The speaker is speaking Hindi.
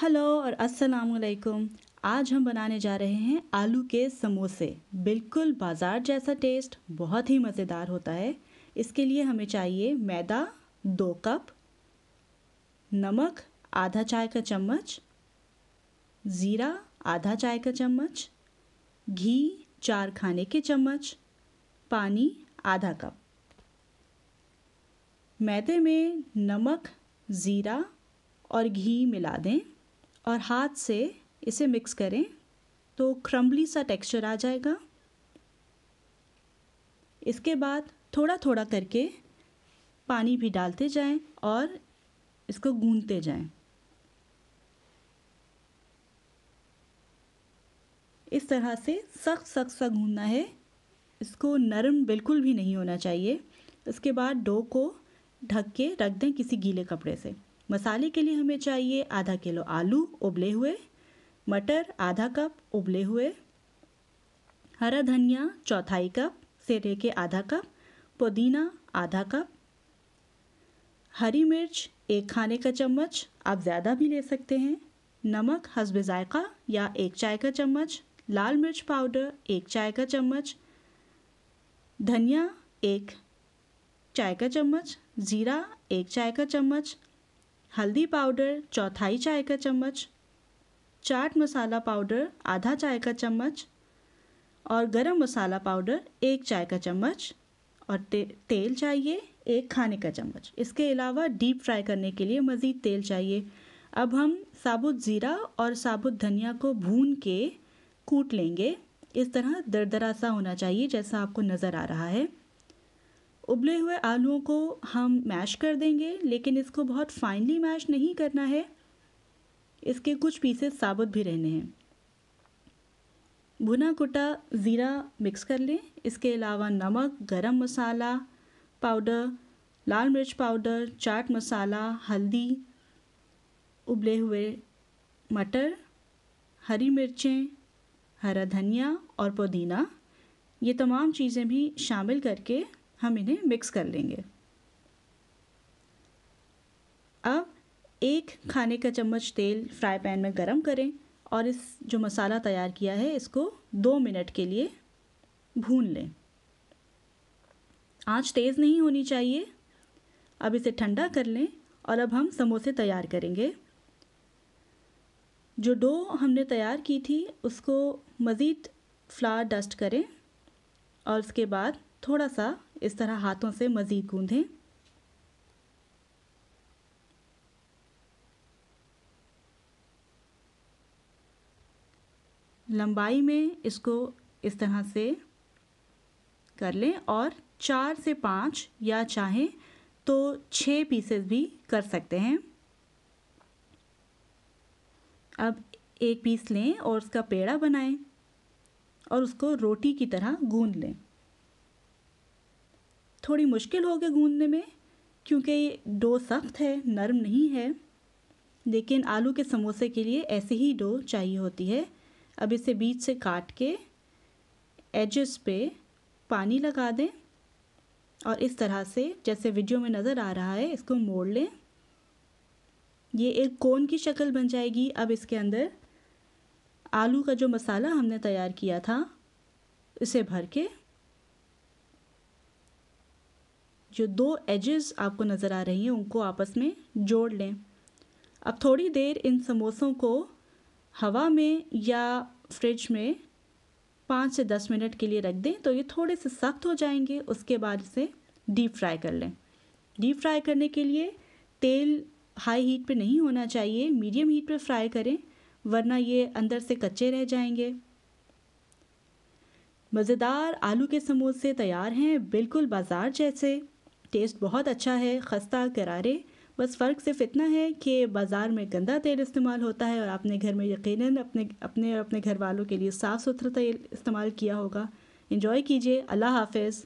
हेलो और अस्सलाम वालेकुम आज हम बनाने जा रहे हैं आलू के समोसे बिल्कुल बाज़ार जैसा टेस्ट बहुत ही मज़ेदार होता है इसके लिए हमें चाहिए मैदा दो कप नमक आधा चाय का चम्मच ज़ीरा आधा चाय का चम्मच घी चार खाने के चम्मच पानी आधा कप मैदे में नमक ज़ीरा और घी मिला दें और हाथ से इसे मिक्स करें तो क्रम्बली सा टेक्सचर आ जाएगा इसके बाद थोड़ा थोड़ा करके पानी भी डालते जाएं और इसको गूंदते जाएं इस तरह से सख्त सख्त सा गूंदना है इसको नरम बिल्कुल भी नहीं होना चाहिए इसके बाद डो को ढक के रख दें किसी गीले कपड़े से मसाले के लिए हमें चाहिए आधा किलो आलू उबले हुए मटर आधा कप उबले हुए हरा धनिया चौथाई कप से लेके आधा कप पुदीना आधा कप हरी मिर्च एक खाने का चम्मच आप ज़्यादा भी ले सकते हैं नमक हसब ज़ायक़ा या एक चाय का चम्मच लाल मिर्च पाउडर एक चाय का चम्मच धनिया एक चाय का चम्मच ज़ीरा एक चाय का चम्मच हल्दी पाउडर चौथाई चाय का चम्मच चाट मसाला पाउडर आधा चाय का चम्मच और गरम मसाला पाउडर एक चाय का चम्मच और ते, तेल चाहिए एक खाने का चम्मच इसके अलावा डीप फ्राई करने के लिए मज़ीद तेल चाहिए अब हम साबुत ज़ीरा और साबुत धनिया को भून के कूट लेंगे इस तरह दरदरा सा होना चाहिए जैसा आपको नज़र आ रहा है उबले हुए आलूओं को हम मैश कर देंगे लेकिन इसको बहुत फाइनली मैश नहीं करना है इसके कुछ पीसेस साबुत भी रहने हैं भुना कुटा ज़ीरा मिक्स कर लें इसके अलावा नमक गरम मसाला पाउडर लाल मिर्च पाउडर चाट मसाला हल्दी उबले हुए मटर हरी मिर्चें हरा धनिया और पुदीना ये तमाम चीज़ें भी शामिल करके हम इन्हें मिक्स कर लेंगे अब एक खाने का चम्मच तेल फ्राई पैन में गरम करें और इस जो मसाला तैयार किया है इसको दो मिनट के लिए भून लें आंच तेज़ नहीं होनी चाहिए अब इसे ठंडा कर लें और अब हम समोसे तैयार करेंगे जो डो हमने तैयार की थी उसको मज़ीद फ्लावर डस्ट करें और उसके बाद थोड़ा सा इस तरह हाथों से मज़ीद गूंधें लंबाई में इसको इस तरह से कर लें और चार से पाँच या चाहें तो छः पीसेस भी कर सकते हैं अब एक पीस लें और उसका पेड़ा बनाएं और उसको रोटी की तरह गूंद लें थोड़ी मुश्किल होगी गूंदने में क्योंकि डो सख्त है नरम नहीं है लेकिन आलू के समोसे के लिए ऐसे ही डो चाहिए होती है अब इसे बीच से काट के एजेस पे पानी लगा दें और इस तरह से जैसे वीडियो में नज़र आ रहा है इसको मोड़ लें ये एक कोन की शक्ल बन जाएगी अब इसके अंदर आलू का जो मसाला हमने तैयार किया था इसे भर के जो दो एजेस आपको नज़र आ रही हैं उनको आपस में जोड़ लें अब थोड़ी देर इन समोसों को हवा में या फ्रिज में पाँच से दस मिनट के लिए रख दें तो ये थोड़े से सख्त हो जाएंगे उसके बाद इसे डीप फ्राई कर लें डीप फ्राई करने के लिए तेल हाई हीट पे नहीं होना चाहिए मीडियम हीट पे फ्राई करें वरना ये अंदर से कच्चे रह जाएंगे मज़ेदार आलू के समोसे तैयार हैं बिल्कुल बाज़ार जैसे टेस्ट बहुत अच्छा है खस्ता करारे बस फ़र्क सिर्फ इतना है कि बाज़ार में गंदा तेल इस्तेमाल होता है और आपने घर में यकीन अपने अपने और अपने घर वालों के लिए साफ़ सुथरा तेल इस्तेमाल किया होगा इन्जॉय कीजिए अल्लाह हाफिज़